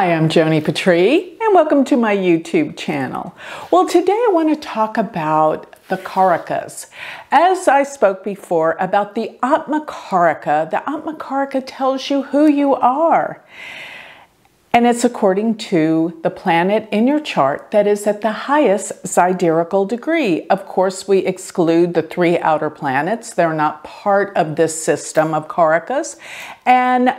Hi, I'm Joni Petrie and welcome to my YouTube channel. Well, today I want to talk about the karakas. As I spoke before about the Atma the Atma tells you who you are. And it's according to the planet in your chart that is at the highest sidereal degree. Of course, we exclude the three outer planets. They're not part of this system of karakas, And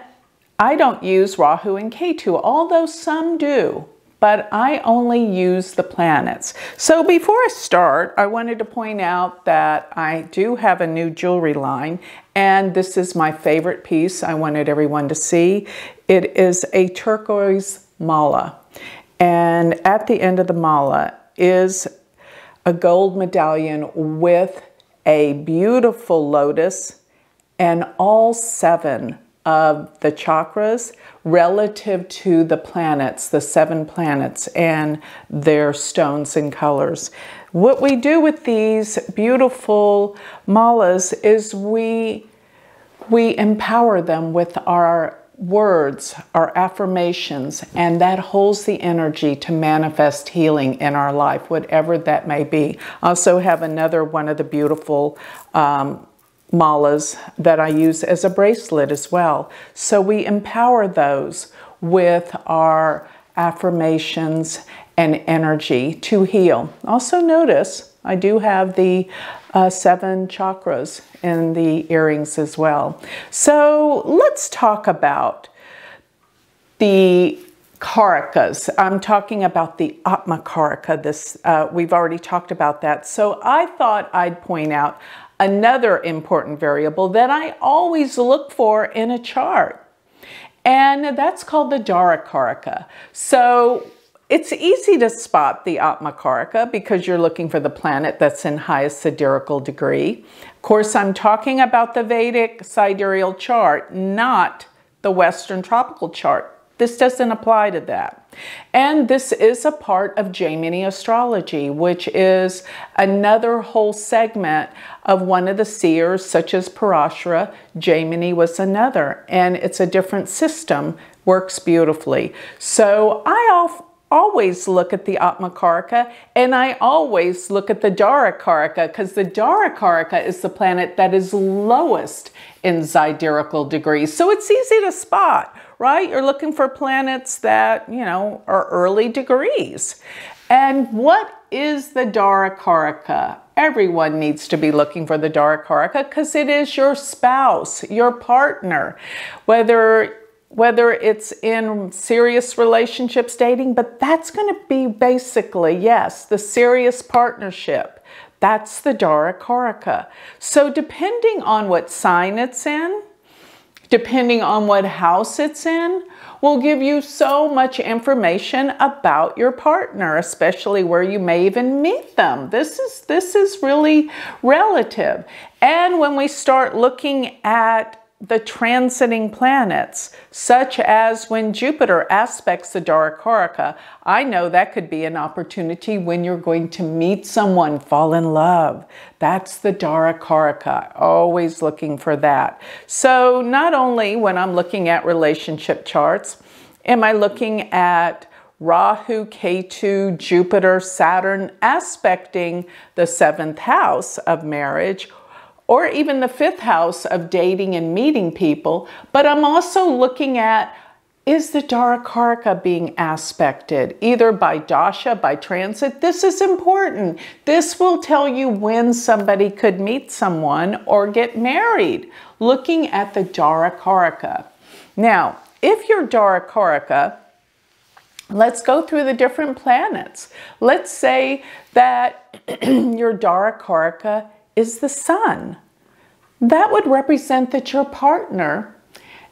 I don't use Rahu and Ketu, although some do, but I only use the planets. So before I start, I wanted to point out that I do have a new jewelry line, and this is my favorite piece I wanted everyone to see. It is a turquoise mala, and at the end of the mala is a gold medallion with a beautiful lotus and all seven of the chakras relative to the planets, the seven planets, and their stones and colors. What we do with these beautiful malas is we, we empower them with our words, our affirmations, and that holds the energy to manifest healing in our life, whatever that may be. Also have another one of the beautiful um, malas that I use as a bracelet as well. So we empower those with our affirmations and energy to heal. Also notice I do have the uh, seven chakras in the earrings as well. So let's talk about the karikas. I'm talking about the Atma This uh, we've already talked about that. So I thought I'd point out another important variable that I always look for in a chart, and that's called the Dara Karaka. So it's easy to spot the Atma because you're looking for the planet that's in highest sidereal degree. Of course, I'm talking about the Vedic sidereal chart, not the Western tropical chart this doesn't apply to that. And this is a part of Jaimini astrology, which is another whole segment of one of the seers, such as Parashara. Jaimini was another, and it's a different system, works beautifully. So I always look at the Atmakarika and I always look at the Dharakarika because the Dharakarika is the planet that is lowest in sidereal degrees. So it's easy to spot, right? You're looking for planets that, you know, are early degrees. And what is the Dharakarika? Everyone needs to be looking for the Dharakarika because it is your spouse, your partner, whether whether it's in serious relationships dating, but that's going to be basically, yes, the serious partnership. That's the Dara Karaka. So, depending on what sign it's in, depending on what house it's in, will give you so much information about your partner, especially where you may even meet them. This is this is really relative. And when we start looking at the transiting planets, such as when Jupiter aspects the Dara Karaka. I know that could be an opportunity when you're going to meet someone, fall in love. That's the Dara Karaka, always looking for that. So, not only when I'm looking at relationship charts, am I looking at Rahu, K2, Jupiter, Saturn aspecting the seventh house of marriage or even the fifth house of dating and meeting people, but I'm also looking at is the Dharakarika being aspected either by dasha, by transit? This is important. This will tell you when somebody could meet someone or get married, looking at the Dharakarika. Now, if you're Dharakarika, let's go through the different planets. Let's say that your Dharakarika is the sun. That would represent that your partner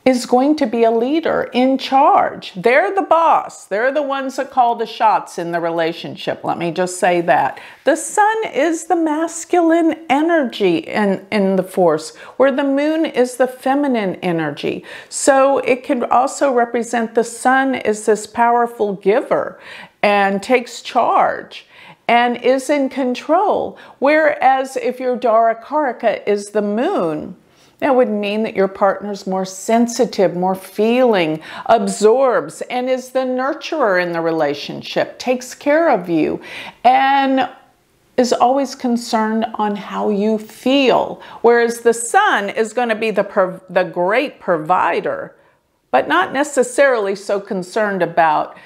is going to be a leader in charge. They're the boss. They're the ones that call the shots in the relationship. Let me just say that. The sun is the masculine energy in, in the force, where the moon is the feminine energy. So it can also represent the sun is this powerful giver and takes charge and is in control. Whereas if your Dharakarika is the moon, that would mean that your partner's more sensitive, more feeling, absorbs, and is the nurturer in the relationship, takes care of you, and is always concerned on how you feel. Whereas the sun is going to be the, the great provider, but not necessarily so concerned about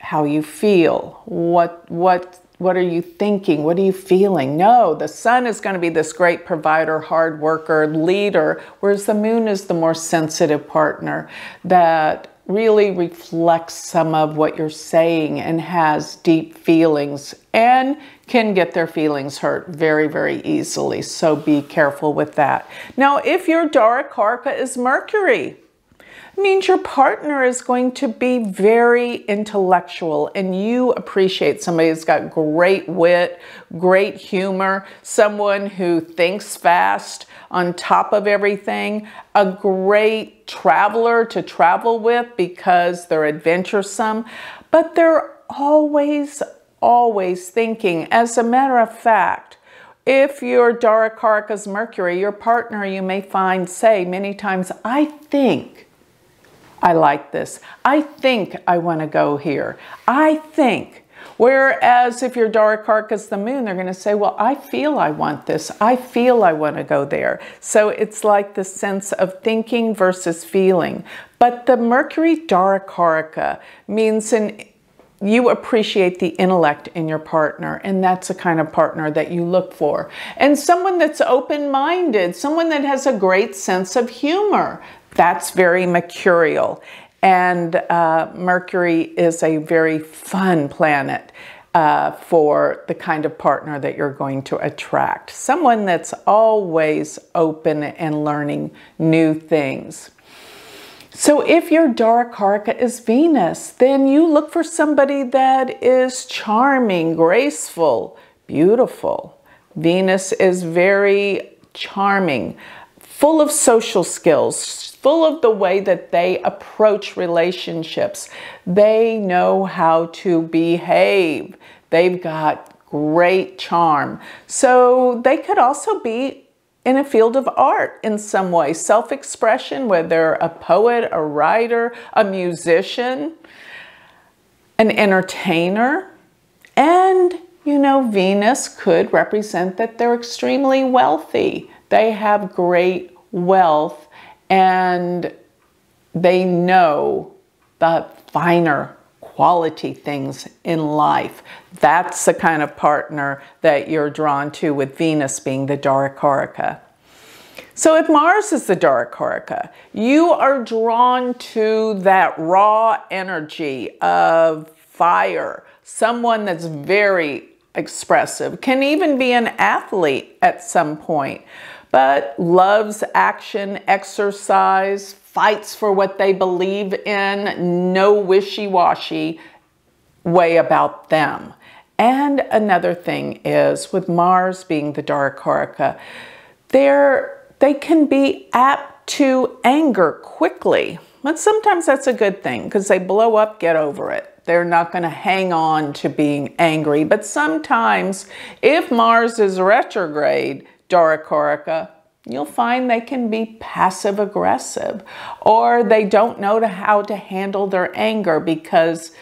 how you feel, what, what, what are you thinking? What are you feeling? No, the sun is going to be this great provider, hard worker, leader, whereas the moon is the more sensitive partner that really reflects some of what you're saying and has deep feelings and can get their feelings hurt very, very easily. So be careful with that. Now, if your Dara Karka is Mercury, means your partner is going to be very intellectual and you appreciate somebody who's got great wit, great humor, someone who thinks fast on top of everything, a great traveler to travel with because they're adventuresome, but they're always, always thinking. As a matter of fact, if your Dara Karaka's Mercury, your partner, you may find say many times, I think I like this. I think I want to go here. I think. Whereas if your dark arc is the moon, they're going to say, Well, I feel I want this. I feel I want to go there. So it's like the sense of thinking versus feeling. But the Mercury dark haraka means an you appreciate the intellect in your partner, and that's the kind of partner that you look for. And someone that's open minded, someone that has a great sense of humor. That's very mercurial. And uh, Mercury is a very fun planet uh, for the kind of partner that you're going to attract. Someone that's always open and learning new things. So if your dark harka is Venus, then you look for somebody that is charming, graceful, beautiful. Venus is very charming, full of social skills, full of the way that they approach relationships. They know how to behave. They've got great charm. So they could also be in a field of art in some way, self expression, whether a poet, a writer, a musician, an entertainer. And, you know, Venus could represent that they're extremely wealthy. They have great wealth and they know the finer quality things in life. That's the kind of partner that you're drawn to with Venus being the dark Horika. So if Mars is the dark Horika, you are drawn to that raw energy of fire, someone that's very expressive, can even be an athlete at some point but loves action, exercise, fights for what they believe in, no wishy washy way about them. And another thing is with Mars being the dark Haraka, they can be apt to anger quickly. But sometimes that's a good thing because they blow up, get over it. They're not going to hang on to being angry. But sometimes, if Mars is retrograde, doricorica, you'll find they can be passive aggressive or they don't know how to handle their anger because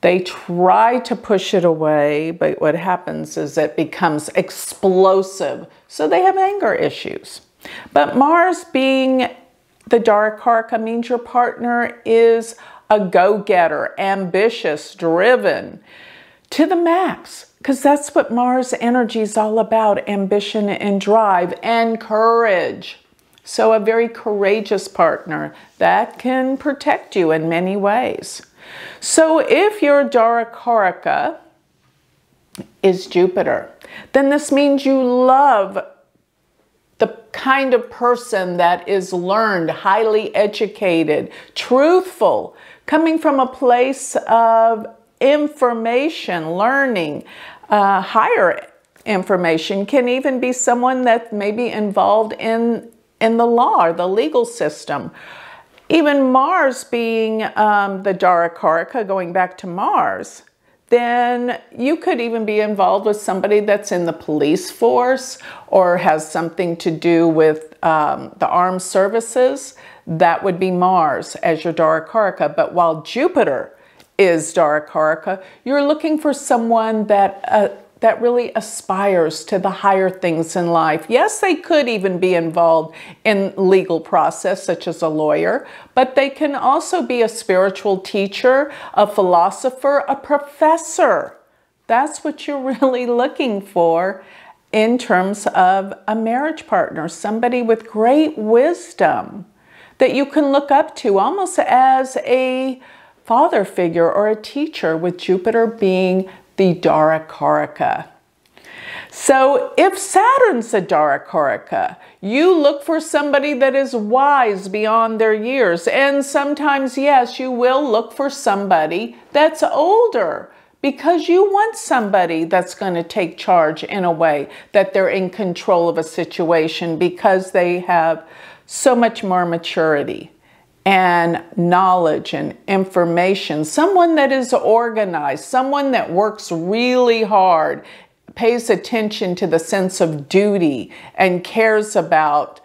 they try to push it away, but what happens is it becomes explosive. So they have anger issues. But Mars being the dark means your partner is a go-getter, ambitious, driven to the max, because that's what Mars energy is all about ambition and drive and courage. So, a very courageous partner that can protect you in many ways. So, if your Dharakarika is Jupiter, then this means you love the kind of person that is learned, highly educated, truthful, coming from a place of information, learning, uh, higher information can even be someone that may be involved in, in the law or the legal system. Even Mars being um, the Dara Karaka, going back to Mars, then you could even be involved with somebody that's in the police force or has something to do with um, the armed services. That would be Mars as your Dara Karaka. But while Jupiter is dark Karaka. You're looking for someone that uh, that really aspires to the higher things in life. Yes, they could even be involved in legal process, such as a lawyer, but they can also be a spiritual teacher, a philosopher, a professor. That's what you're really looking for in terms of a marriage partner, somebody with great wisdom that you can look up to almost as a father figure or a teacher, with Jupiter being the Karaka. So if Saturn's a Karaka, you look for somebody that is wise beyond their years. And sometimes, yes, you will look for somebody that's older because you want somebody that's going to take charge in a way that they're in control of a situation because they have so much more maturity and knowledge and information, someone that is organized, someone that works really hard, pays attention to the sense of duty, and cares about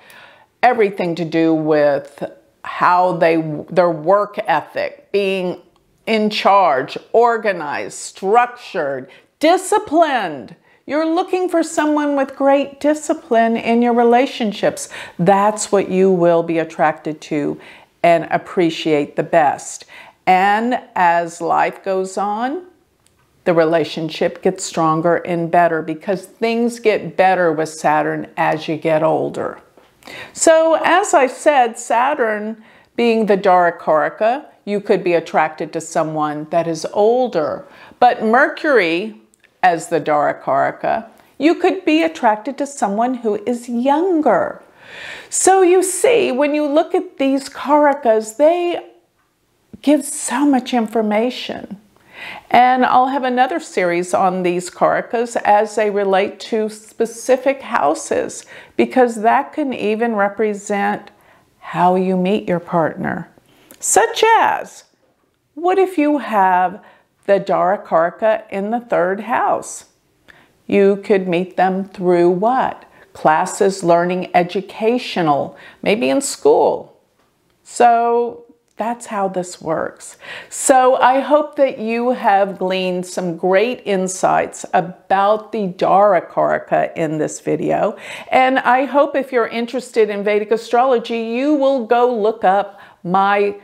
everything to do with how they their work ethic, being in charge, organized, structured, disciplined. You're looking for someone with great discipline in your relationships. That's what you will be attracted to and appreciate the best. And as life goes on, the relationship gets stronger and better because things get better with Saturn as you get older. So as I said, Saturn being the dark Karaka, you could be attracted to someone that is older. But Mercury, as the dark Karaka, you could be attracted to someone who is younger. So you see, when you look at these karakas, they give so much information. And I'll have another series on these karakas as they relate to specific houses, because that can even represent how you meet your partner. Such as, what if you have the Dara Karaka in the third house? You could meet them through what? classes learning educational, maybe in school. So that's how this works. So I hope that you have gleaned some great insights about the Darakaraka in this video. And I hope if you're interested in Vedic astrology, you will go look up my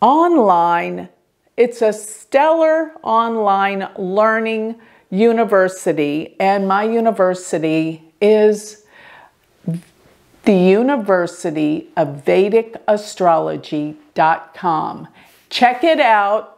online, it's a stellar online learning university and my university is the University of Vedic Astrology.com. Check it out.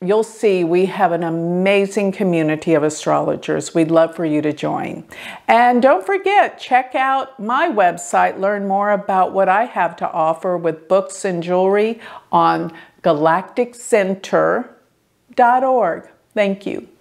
You'll see we have an amazing community of astrologers. We'd love for you to join. And don't forget, check out my website, learn more about what I have to offer with books and jewelry on galacticcenter.org. Thank you.